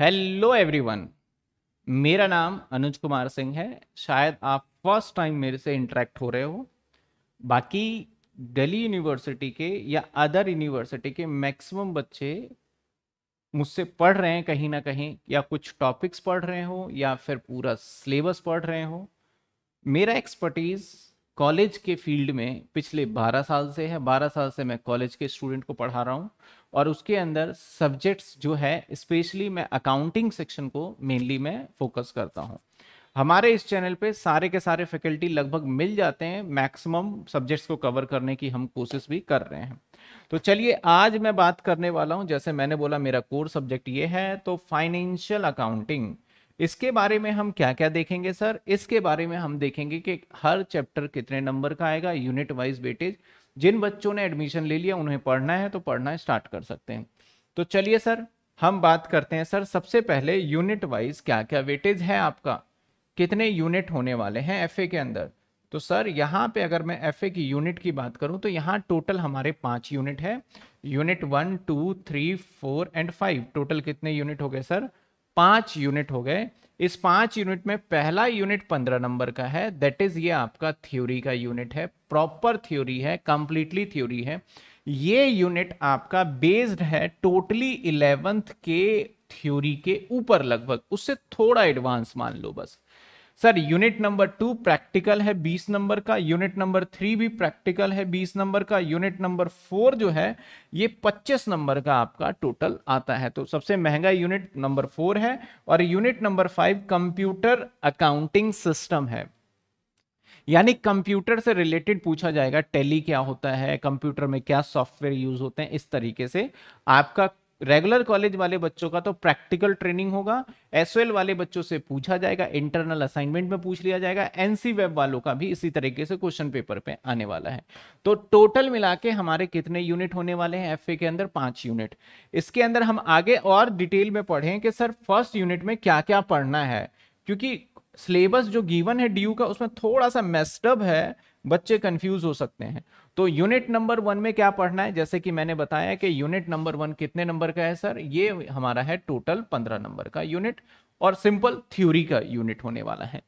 hello everyone मेरा नाम अनुज कुमार सिंह है शायद आप फर्स्ट टाइम मेरे से इंटरेक्ट हो रहे हो बाकी दिल्ली यूनिवर्सिटी के या अदर यूनिवर्सिटी के मैक्सिमम बच्चे मुझसे पढ़ रहे हैं कहीं ना कहीं या कुछ टॉपिक्स पढ़ रहे हो या फिर पूरा सिलेबस पढ़ रहे हो मेरा एक्सपर्टीज़ कॉलेज के फील्ड में पिछले 12 साल से है 12 साल से मैं कॉलेज के स्टूडेंट को पढ़ा रहा हूँ और उसके अंदर सब्जेक्ट्स जो है स्पेशली मैं अकाउंटिंग सेक्शन को मेनली मैं फोकस करता हूँ हमारे इस चैनल पे सारे के सारे फैकल्टी लगभग मिल जाते हैं मैक्सिमम सब्जेक्ट्स को कवर करने की हम कोशिश भी कर रहे हैं तो चलिए आज मैं बात करने वाला हूं जैसे मैंने बोला मेरा कोर सब्जेक्ट ये है तो फाइनेंशियल अकाउंटिंग इसके बारे में हम क्या क्या देखेंगे सर इसके बारे में हम देखेंगे कि हर चैप्टर कितने नंबर का आएगा यूनिट वाइज बेटेज जिन बच्चों ने एडमिशन ले लिया उन्हें पढ़ना है तो पढ़ना स्टार्ट कर सकते हैं तो चलिए सर हम बात करते हैं सर सबसे पहले यूनिट वाइज क्या क्या वेटेज है आपका कितने यूनिट होने वाले हैं एफ के अंदर तो सर यहाँ पे अगर मैं एफ की यूनिट की बात करूँ तो यहाँ टोटल हमारे पाँच यूनिट है unit one two three four and five total कितने यूनिट हो गए सर पांच यूनिट हो गए इस पांच यूनिट में पहला यूनिट पंद्रह नंबर का है दैट इज ये आपका थ्योरी का यूनिट है प्रॉपर थ्योरी है कंप्लीटली थ्योरी है ये यूनिट आपका बेस्ड है टोटली इलेवेंथ के थ्योरी के ऊपर लगभग उससे थोड़ा एडवांस मान लो बस sir unit number two practical है बीस नंबर का यूनिट नंबर थ्री भी प्रैक्टिकल है बीस नंबर का यूनिट नंबर फोर जो है ये पच्चीस नंबर का आपका टोटल आता है तो सबसे महंगा यूनिट नंबर फोर है और unit number five computer accounting system है यानी कंप्यूटर से रिलेटेड पूछा जाएगा टेली क्या होता है कंप्यूटर में क्या सॉफ्टवेयर यूज होते हैं इस तरीके से आपका रेगुलर कॉलेज वाले बच्चों का तो प्रैक्टिकल ट्रेनिंग होगा एस वाले बच्चों से पूछा जाएगा इंटरनल असाइनमेंट में पूछ लिया जाएगा एनसी वेब वालों का भी इसी तरीके से क्वेश्चन पेपर पे आने वाला है तो टोटल मिला के हमारे कितने यूनिट होने वाले हैं एफ के अंदर पांच यूनिट इसके अंदर हम आगे और डिटेल में पढ़े कि सर फर्स्ट यूनिट में क्या क्या पढ़ना है क्योंकि सिलेबस जो गिवन है ड्यू का उसमें थोड़ा सा मेस्टअप है बच्चे कंफ्यूज हो सकते हैं तो यूनिट नंबर वन में क्या पढ़ना है जैसे कि मैंने बताया कि यूनिट नंबर वन कितने नंबर का है सर ये हमारा है टोटल पंद्रह नंबर का यूनिट और सिंपल थ्योरी का यूनिट होने वाला है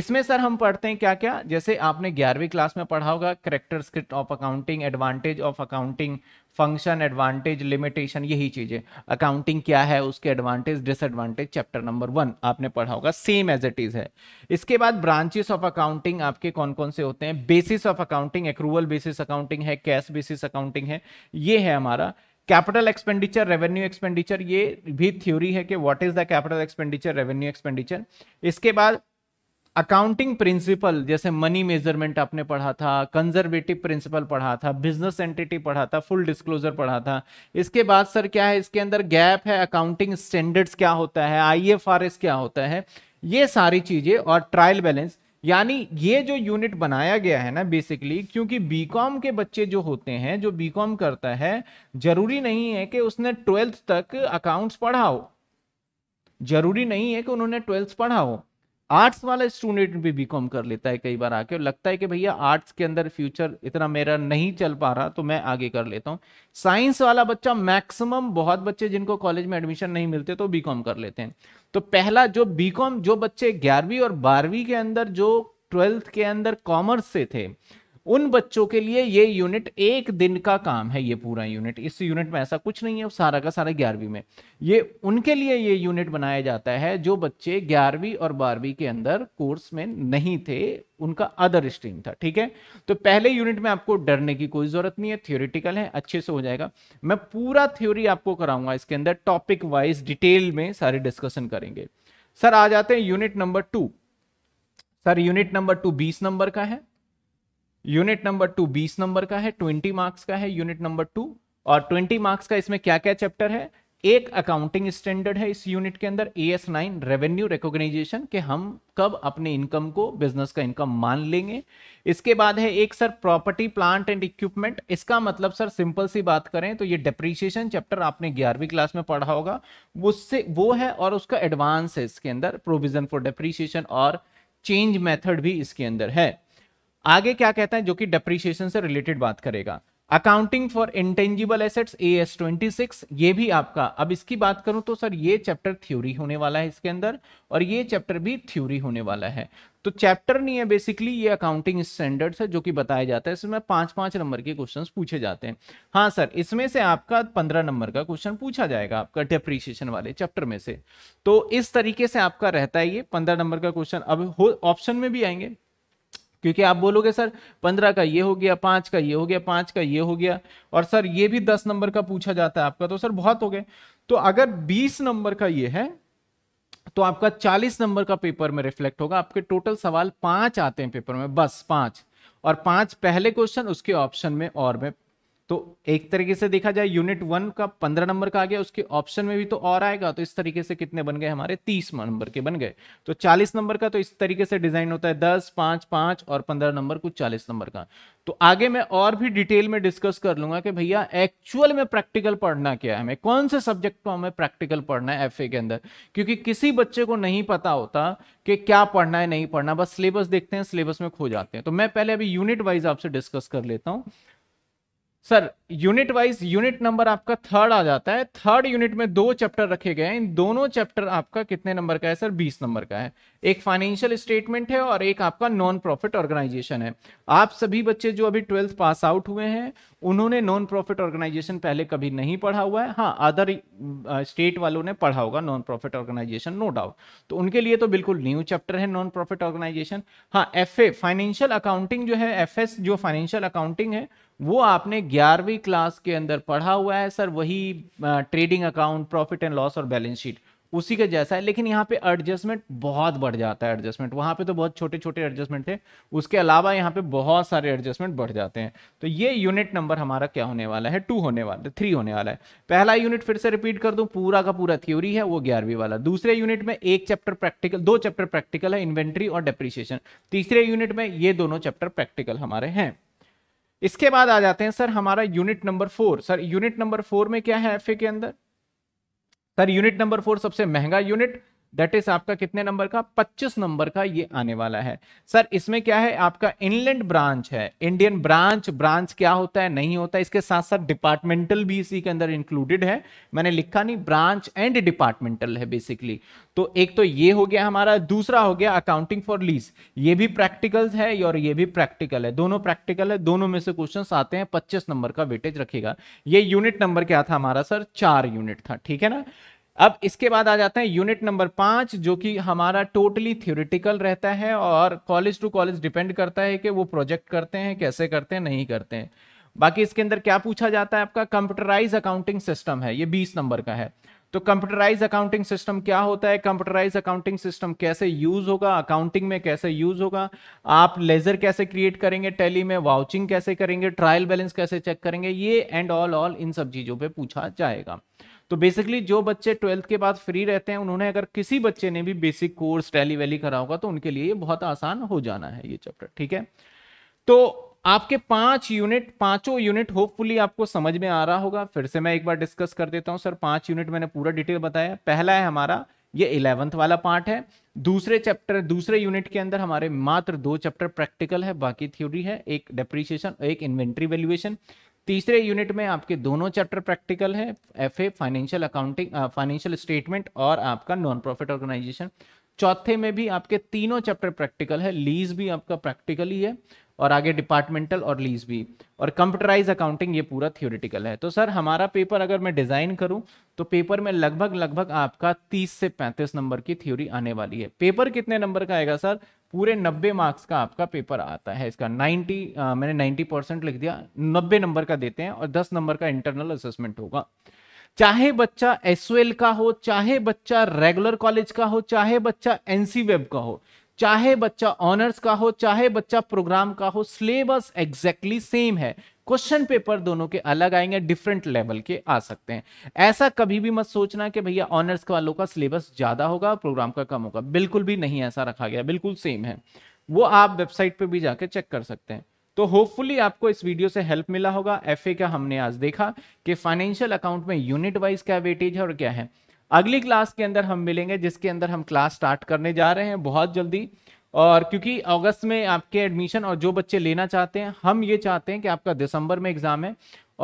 इसमें सर हम पढ़ते हैं क्या क्या जैसे आपने ग्यारहवीं क्लास में पढ़ा होगा characteristics of accounting advantage of accounting function advantage limitation यही चीजें अकाउंटिंग क्या है उसके advantage disadvantage chapter number one आपने पढ़ा होगा सेम एज इट इज है इसके बाद ब्रांचेस ऑफ अकाउंटिंग आपके कौन कौन से होते हैं basis of accounting accrual basis accounting है कैश बेसिस अकाउंटिंग है ये है हमारा कैपिटल एक्सपेंडिचर रेवेन्यू एक्सपेंडिचर ये भी थ्योरी है कि what is the capital expenditure revenue expenditure इसके बाद अकाउंटिंग प्रिंसिपल जैसे मनी मेजरमेंट आपने पढ़ा था कंजर्वेटिव प्रिंसिपल पढ़ा था बिजनेस एंटिटी पढ़ा था फुल डिस्क्लोजर पढ़ा था इसके बाद सर क्या है इसके अंदर गैप है अकाउंटिंग स्टैंडर्ड्स क्या होता है आई क्या होता है ये सारी चीजें और ट्रायल बैलेंस यानी ये जो यूनिट बनाया गया है ना बेसिकली क्योंकि बीकॉम के बच्चे जो होते हैं जो बीकॉम करता है जरूरी नहीं है कि उसने ट्वेल्थ तक अकाउंट्स पढ़ा हो जरूरी नहीं है कि उन्होंने ट्वेल्थ पढ़ा हो आर्ट्स वाला स्टूडेंट भी बीकॉम कर लेता है कई बार आके और लगता है कि भैया आर्ट्स के अंदर फ्यूचर इतना मेरा नहीं चल पा रहा तो मैं आगे कर लेता हूँ साइंस वाला बच्चा मैक्सिमम बहुत बच्चे जिनको कॉलेज में एडमिशन नहीं मिलते तो बीकॉम कर लेते हैं तो पहला जो बीकॉम जो बच्चे ग्यारहवीं और बारहवीं के अंदर जो ट्वेल्थ के अंदर कॉमर्स से थे उन बच्चों के लिए ये यूनिट एक दिन का काम है ये पूरा यूनिट इस यूनिट में ऐसा कुछ नहीं है सारा का सारा ग्यारहवीं में ये उनके लिए ये यूनिट बनाया जाता है जो बच्चे ग्यारहवीं और बारहवीं के अंदर कोर्स में नहीं थे उनका अदर स्ट्रीम था ठीक है तो पहले यूनिट में आपको डरने की कोई जरूरत नहीं है थियोरिटिकल है अच्छे से हो जाएगा मैं पूरा थ्योरी आपको कराऊंगा इसके अंदर टॉपिक वाइज डिटेल में सारे डिस्कशन करेंगे सर आ जाते हैं unit number two sir unit number two बीस नंबर का है यूनिट नंबर टू बीस नंबर का है ट्वेंटी मार्क्स का है यूनिट नंबर टू और ट्वेंटी मार्क्स का इसमें क्या क्या चैप्टर है एक अकाउंटिंग स्टैंडर्ड है इस यूनिट के अंदर A S nine revenue recognition के हम कब अपने इनकम को बिजनेस का इनकम मान लेंगे इसके बाद है एक sir property plant and equipment इसका मतलब सर सिंपल सी बात करें तो ये डेप्रीशिएशन चैप्टर आपने ग्यारहवीं क्लास में पढ़ा होगा उससे वो है और उसका एडवांस है इसके अंदर प्रोविजन फॉर डेप्रीशिएशन और चेंज मेथड भी इसके अंदर है आगे क्या कहता है जो कि डेप्रीशिएशन से रिलेटेड बात करेगा accounting for intangible assets A S twenty six ये भी आपका अब इसकी बात करूं तो सर ये चैप्टर थ्योरी होने वाला है इसके अंदर और ये चैप्टर भी थ्योरी होने वाला है तो चैप्टर नहीं है बेसिकली ये अकाउंटिंग स्टैंडर्ड्स है जो कि बताया जाता है इसमें पांच पांच नंबर के क्वेश्चन पूछे जाते हैं हाँ सर इसमें से आपका पंद्रह नंबर का क्वेश्चन पूछा जाएगा आपका डेप्रीशिएशन वाले चैप्टर में से तो इस तरीके से आपका रहता है ये पंद्रह नंबर का क्वेश्चन अब ऑप्शन में भी आएंगे क्योंकि आप बोलोगे सर पंद्रह का ये हो गया पांच का ये हो गया पांच का ये हो गया और सर ये भी दस नंबर का पूछा जाता है आपका तो सर बहुत हो गए तो अगर बीस नंबर का ये है तो आपका चालीस नंबर का पेपर में रिफ्लेक्ट होगा आपके टोटल सवाल पांच आते हैं पेपर में बस पांच और पांच पहले क्वेश्चन उसके ऑप्शन में और में तो एक तरीके से देखा जाए यूनिट वन का पंद्रह नंबर का आ गया उसके ऑप्शन में भी तो और आएगा तो इस तरीके से कितने बन गए हमारे तीस नंबर के बन गए तो चालीस नंबर का तो इस तरीके से डिजाइन होता है दस पांच पांच और पंद्रह नंबर कुछ चालीस नंबर का तो आगे मैं और भी डिटेल में डिस्कस कर लूंगा कि भैया एक्चुअल में प्रैक्टिकल पढ़ना क्या है हमें कौन से सब्जेक्ट को हमें प्रैक्टिकल पढ़ना है एफ के अंदर क्योंकि किसी बच्चे को नहीं पता होता कि क्या पढ़ना है नहीं पढ़ना बस सिलेबस देखते हैं सिलेबस में खो जाते हैं तो मैं पहले अभी यूनिट वाइज आपसे डिस्कस कर लेता हूँ sir unit wise unit number आपका थर्ड आ जाता है थर्ड यूनिट में दो चैप्टर रखे गए हैं इन दोनों चैप्टर आपका कितने नंबर का है सर बीस नंबर का है एक फाइनेंशियल स्टेटमेंट है और एक आपका नॉन प्रॉफिट ऑर्गेनाइजेशन है आप सभी बच्चे जो अभी ट्वेल्थ पास आउट हुए हैं उन्होंने नॉन प्रॉफिट ऑर्गेनाइजेशन पहले कभी नहीं पढ़ा हुआ है हाँ अदर स्टेट वालों ने पढ़ा होगा non profit organisation no doubt तो उनके लिए तो बिल्कुल न्यू चैप्टर है नॉन प्रॉफिट ऑर्गेनाइजेशन हाँ एफ फाइनेंशियल अकाउंटिंग जो है एफ जो फाइनेंशियल अकाउंटिंग है वो आपने ग्यारहवीं क्लास के अंदर पढ़ा हुआ है सर वही trading account profit and loss और बैलेंस शीट उसी के जैसा है लेकिन यहाँ पे एडजस्टमेंट बहुत बढ़ जाता है एडजस्टमेंट वहाँ पे तो बहुत छोटे छोटे एडजस्टमेंट थे उसके अलावा यहाँ पे बहुत सारे एडजस्टमेंट बढ़ जाते हैं तो ये यूनिट नंबर हमारा क्या होने वाला है टू होने वाला है थ्री होने वाला है पहला यूनिट फिर से रिपीट कर दूँ पूरा का पूरा थ्योरी है वो ग्यारहवीं वाला दूसरे यूनिट में एक चैप्टर प्रैक्टिकल दो चैप्टर प्रैक्टिकल है इन्वेंट्री और डेप्रिशिएशन तीसरे यूनिट में ये दोनों चैप्टर प्रैक्टिकल हमारे हैं इसके बाद आ जाते हैं सर हमारा unit number four sir unit number four में क्या है एफ के अंदर सर यूनिट नंबर फोर सबसे महंगा यूनिट दैट इज आपका कितने नंबर का 25 नंबर का ये आने वाला है सर इसमें क्या है आपका इनलैंड ब्रांच है इंडियन ब्रांच ब्रांच क्या होता है नहीं होता इसके साथ साथ डिपार्टमेंटल भी इसी के अंदर इंक्लूडेड है मैंने लिखा नहीं ब्रांच एंड डिपार्टमेंटल है बेसिकली तो एक तो ये हो गया हमारा दूसरा हो गया अकाउंटिंग फॉर लीज ये भी प्रैक्टिकल है और ये भी प्रैक्टिकल है दोनों प्रैक्टिकल है दोनों में से क्वेश्चन आते हैं पच्चीस नंबर का वेटेज रखेगा ये यूनिट नंबर क्या था हमारा सर चार यूनिट था ठीक है ना अब इसके बाद आ जाते हैं यूनिट नंबर पांच जो कि हमारा टोटली थ्योरिटिकल रहता है और कॉलेज टू कॉलेज डिपेंड करता है कि वो प्रोजेक्ट करते हैं कैसे करते हैं नहीं करते हैं बाकी इसके अंदर क्या पूछा जाता है आपका कंप्यूटराइज अकाउंटिंग सिस्टम है ये बीस नंबर का है तो कंप्यूटराइज अकाउंटिंग सिस्टम क्या होता है कंप्यूटराइज अकाउंटिंग सिस्टम कैसे यूज होगा अकाउंटिंग में कैसे यूज होगा आप लेजर कैसे क्रिएट करेंगे टैली में वाउचिंग कैसे करेंगे ट्रायल बैलेंस कैसे चेक करेंगे ये एंड ऑल ऑल इन सब चीजों पर पूछा जाएगा तो बेसिकली जो बच्चे ट्वेल्थ के बाद फ्री रहते हैं उन्होंने अगर किसी बच्चे ने भी बेसिक कोर्स टैली वैली करा होगा तो उनके लिए ये बहुत आसान हो जाना है ये चैप्टर ठीक है तो आपके पांच यूनिट पांचों यूनिट होपफुली आपको समझ में आ रहा होगा फिर से मैं एक बार डिस्कस कर देता हूं सर पांच यूनिट मैंने पूरा डिटेल बताया पहला है हमारा ये इलेवंथ वाला पार्ट है दूसरे चैप्टर दूसरे यूनिट के अंदर हमारे मात्र दो चैप्टर प्रैक्टिकल है बाकी थ्योरी है एक डेप्रीशिएशन एक इन्वेंट्री वैल्यूएशन तीसरे यूनिट में आपके दोनों चैप्टर प्रैक्टिकल है F A financial accounting financial statement और आपका नॉन प्रॉफिट ऑर्गेनाइजेशन चौथे में भी आपके तीनों चैप्टर प्रैक्टिकल है लीज भी आपका प्रैक्टिकल ही है और आगे डिपार्टमेंटल और लीज भी और कंप्यूटराइज अकाउंटिंग ये पूरा थियोरिटिकल है तो सर हमारा पेपर अगर मैं डिज़ाइन करूं तो पेपर में लगभग लगभग आपका 30 से 35 नंबर की थ्योरी आने वाली है पेपर कितने नंबर का आएगा सर पूरे 90 मार्क्स का आपका पेपर आता है इसका 90 आ, मैंने 90 परसेंट लिख दिया 90 नंबर का देते हैं और 10 नंबर का इंटरनल असेसमेंट होगा चाहे बच्चा एसओएल का हो चाहे बच्चा रेगुलर कॉलेज का हो चाहे बच्चा एनसी वेब का हो चाहे बच्चा ऑनर्स का हो चाहे बच्चा प्रोग्राम का हो सिलेबस एग्जैक्टली सेम है क्वेश्चन पेपर दोनों के अलग आएंगे डिफरेंट लेवल के आ सकते हैं ऐसा कभी भी मत सोचना कि भैया ऑनर्स वालों का सिलेबस ज्यादा होगा प्रोग्राम का कम होगा बिल्कुल भी नहीं ऐसा रखा गया बिल्कुल सेम है वो आप वेबसाइट पे भी जाके चेक कर सकते हैं तो होपफुली आपको इस वीडियो से हेल्प मिला होगा एफ का हमने आज देखा कि फाइनेंशियल अकाउंट में यूनिट वाइज क्या वेटेज है और क्या है अगली क्लास के अंदर हम मिलेंगे जिसके अंदर हम क्लास स्टार्ट करने जा रहे हैं बहुत जल्दी और क्योंकि अगस्त में आपके एडमिशन और जो बच्चे लेना चाहते हैं हम ये चाहते हैं कि आपका दिसंबर में एग्ज़ाम है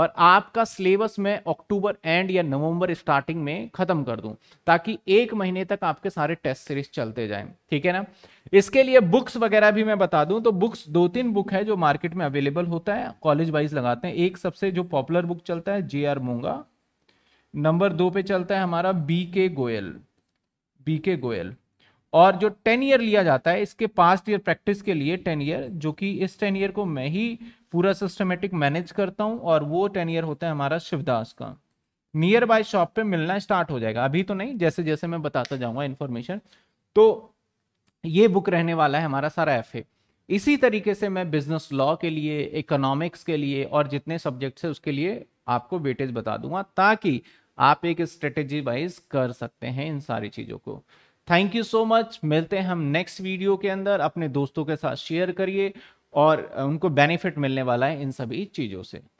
और आपका सिलेबस मैं अक्टूबर एंड या नवंबर स्टार्टिंग में ख़त्म कर दूं ताकि एक महीने तक आपके सारे टेस्ट सीरीज चलते जाएं ठीक है ना इसके लिए बुक्स वगैरह भी मैं बता दूं तो बुक्स दो तीन बुक है जो मार्केट में अवेलेबल होता है कॉलेज वाइज लगाते हैं एक सबसे जो पॉपुलर बुक चलता है जे आर मोंगा नंबर दो पे चलता है हमारा बी के गोयल बी के गोयल और जो टेन ईयर लिया जाता है इसके पास्ट ईयर प्रैक्टिस के लिए टेन ईयर जो कि इस टेन ईयर को मैं ही पूरा सिस्टमेटिक मैनेज करता हूं और वो टेन ईयर होता है हमारा शिवदास का नियर बाय शॉप पे मिलना स्टार्ट हो जाएगा अभी तो नहीं जैसे जैसे मैं बताता जाऊँगा इन्फॉर्मेशन तो ये बुक रहने वाला है हमारा सारा एफ इसी तरीके से मैं बिजनेस लॉ के लिए इकोनॉमिक्स के लिए और जितने सब्जेक्ट्स है उसके लिए आपको वेटेज बता दूंगा ताकि आप एक स्ट्रेटेजी वाइज कर सकते हैं इन सारी चीज़ों को थैंक यू सो मच मिलते हैं हम नेक्स्ट वीडियो के अंदर अपने दोस्तों के साथ शेयर करिए और उनको बेनिफिट मिलने वाला है इन सभी चीज़ों से